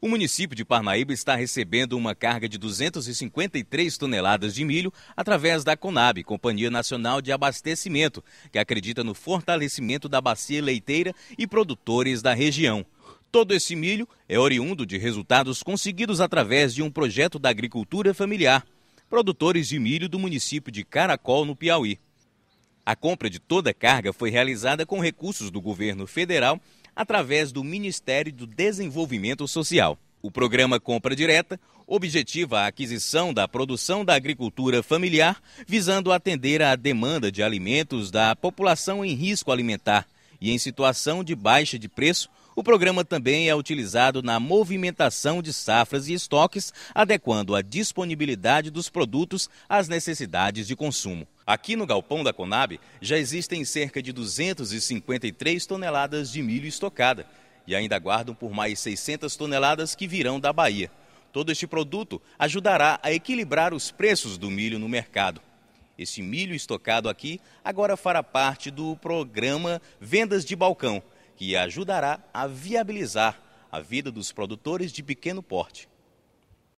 O município de Parnaíba está recebendo uma carga de 253 toneladas de milho através da Conab, Companhia Nacional de Abastecimento, que acredita no fortalecimento da bacia leiteira e produtores da região. Todo esse milho é oriundo de resultados conseguidos através de um projeto da agricultura familiar, produtores de milho do município de Caracol, no Piauí. A compra de toda a carga foi realizada com recursos do governo federal através do Ministério do Desenvolvimento Social. O programa Compra Direta objetiva a aquisição da produção da agricultura familiar, visando atender à demanda de alimentos da população em risco alimentar e em situação de baixa de preço o programa também é utilizado na movimentação de safras e estoques, adequando a disponibilidade dos produtos às necessidades de consumo. Aqui no galpão da Conab já existem cerca de 253 toneladas de milho estocada e ainda aguardam por mais 600 toneladas que virão da Bahia. Todo este produto ajudará a equilibrar os preços do milho no mercado. Esse milho estocado aqui agora fará parte do programa Vendas de Balcão, que ajudará a viabilizar a vida dos produtores de pequeno porte.